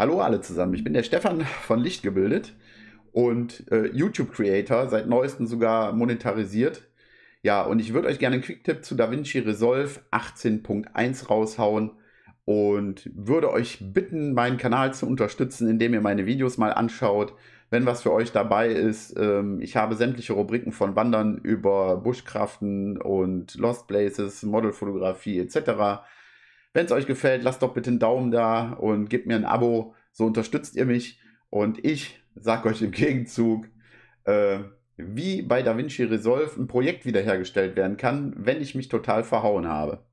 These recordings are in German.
Hallo alle zusammen, ich bin der Stefan von Lichtgebildet und äh, YouTube-Creator, seit neuestem sogar monetarisiert. Ja, und ich würde euch gerne einen Quick-Tipp zu DaVinci Resolve 18.1 raushauen und würde euch bitten, meinen Kanal zu unterstützen, indem ihr meine Videos mal anschaut, wenn was für euch dabei ist. Ähm, ich habe sämtliche Rubriken von Wandern über Buschkraften und Lost Places, Modelfotografie etc wenn es euch gefällt, lasst doch bitte einen Daumen da und gebt mir ein Abo. So unterstützt ihr mich. Und ich sage euch im Gegenzug, äh, wie bei DaVinci Resolve ein Projekt wiederhergestellt werden kann, wenn ich mich total verhauen habe.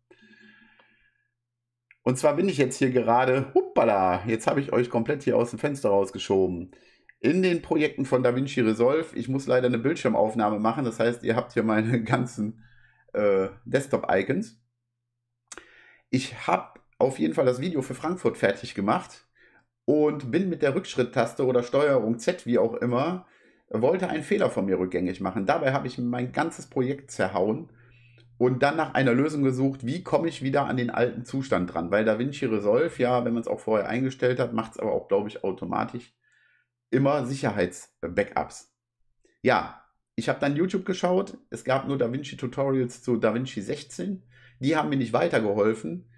Und zwar bin ich jetzt hier gerade, hoppala, jetzt habe ich euch komplett hier aus dem Fenster rausgeschoben. In den Projekten von DaVinci Resolve, ich muss leider eine Bildschirmaufnahme machen, das heißt, ihr habt hier meine ganzen äh, Desktop-Icons. Ich habe auf jeden Fall das Video für Frankfurt fertig gemacht und bin mit der Rückschritttaste oder Steuerung Z, wie auch immer, wollte einen Fehler von mir rückgängig machen. Dabei habe ich mein ganzes Projekt zerhauen und dann nach einer Lösung gesucht, wie komme ich wieder an den alten Zustand dran. Weil DaVinci Resolve, ja, wenn man es auch vorher eingestellt hat, macht es aber auch, glaube ich, automatisch immer Sicherheits-Backups. Ja, ich habe dann YouTube geschaut. Es gab nur DaVinci Tutorials zu DaVinci 16 die haben mir nicht weitergeholfen.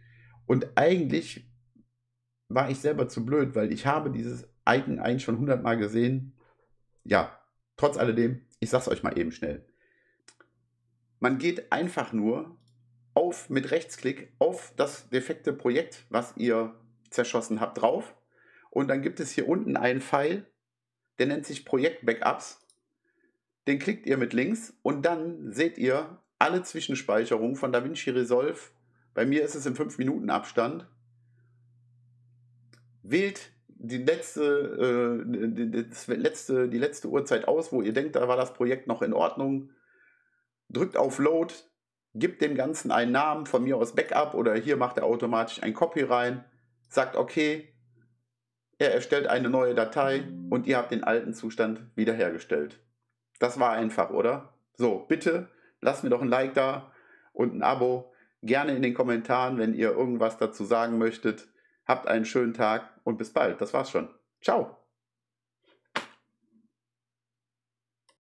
Und eigentlich war ich selber zu blöd, weil ich habe dieses Icon eigentlich schon hundertmal gesehen. Ja, trotz alledem, ich sag's euch mal eben schnell. Man geht einfach nur auf mit Rechtsklick auf das defekte Projekt, was ihr zerschossen habt, drauf. Und dann gibt es hier unten einen Pfeil, der nennt sich Projekt Backups. Den klickt ihr mit links und dann seht ihr alle Zwischenspeicherungen von DaVinci Resolve, bei mir ist es im 5-Minuten-Abstand, wählt die letzte, äh, das letzte, die letzte Uhrzeit aus, wo ihr denkt, da war das Projekt noch in Ordnung, drückt auf Load, gibt dem Ganzen einen Namen, von mir aus Backup oder hier macht er automatisch ein Copy rein, sagt okay, er erstellt eine neue Datei und ihr habt den alten Zustand wiederhergestellt. Das war einfach, oder? So, bitte lasst mir doch ein Like da und ein Abo. Gerne in den Kommentaren, wenn ihr irgendwas dazu sagen möchtet. Habt einen schönen Tag und bis bald. Das war's schon. Ciao.